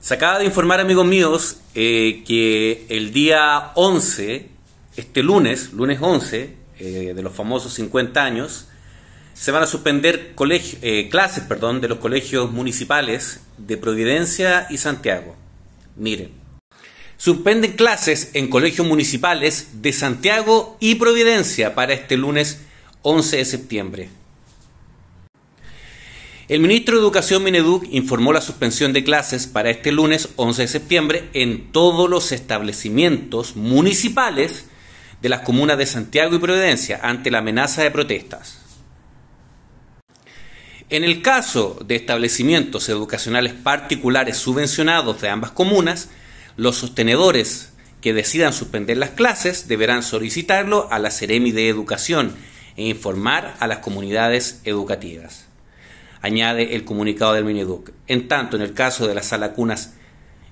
Se acaba de informar, amigos míos, eh, que el día 11, este lunes, lunes 11, eh, de los famosos 50 años, se van a suspender eh, clases perdón, de los colegios municipales de Providencia y Santiago. Miren, suspenden clases en colegios municipales de Santiago y Providencia para este lunes 11 de septiembre. El ministro de Educación Mineduc informó la suspensión de clases para este lunes 11 de septiembre en todos los establecimientos municipales de las comunas de Santiago y Providencia ante la amenaza de protestas. En el caso de establecimientos educacionales particulares subvencionados de ambas comunas, los sostenedores que decidan suspender las clases deberán solicitarlo a la Seremi de Educación e informar a las comunidades educativas añade el comunicado del Mineduc. En tanto, en el caso de las salas cunas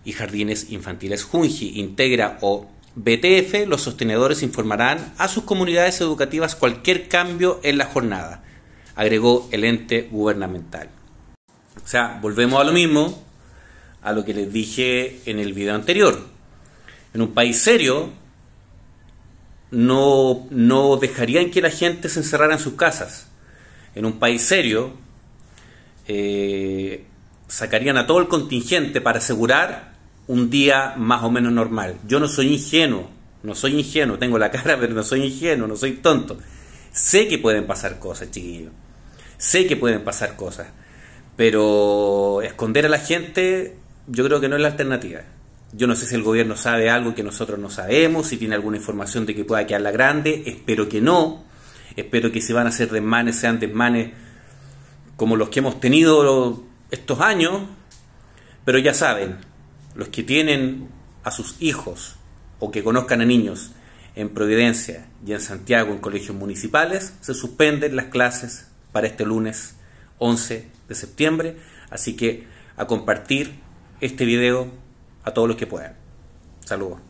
y jardines infantiles Junji, Integra o BTF, los sostenedores informarán a sus comunidades educativas cualquier cambio en la jornada, agregó el ente gubernamental. O sea, volvemos a lo mismo, a lo que les dije en el video anterior. En un país serio, no, no dejarían que la gente se encerrara en sus casas. En un país serio, eh, sacarían a todo el contingente para asegurar un día más o menos normal. Yo no soy ingenuo, no soy ingenuo, tengo la cara, pero no soy ingenuo, no soy tonto. Sé que pueden pasar cosas, chiquillos. Sé que pueden pasar cosas. Pero esconder a la gente yo creo que no es la alternativa. Yo no sé si el gobierno sabe algo que nosotros no sabemos, si tiene alguna información de que pueda quedar la grande. Espero que no. Espero que si van a hacer desmanes sean desmanes como los que hemos tenido estos años, pero ya saben, los que tienen a sus hijos o que conozcan a niños en Providencia y en Santiago en colegios municipales, se suspenden las clases para este lunes 11 de septiembre, así que a compartir este video a todos los que puedan. Saludos.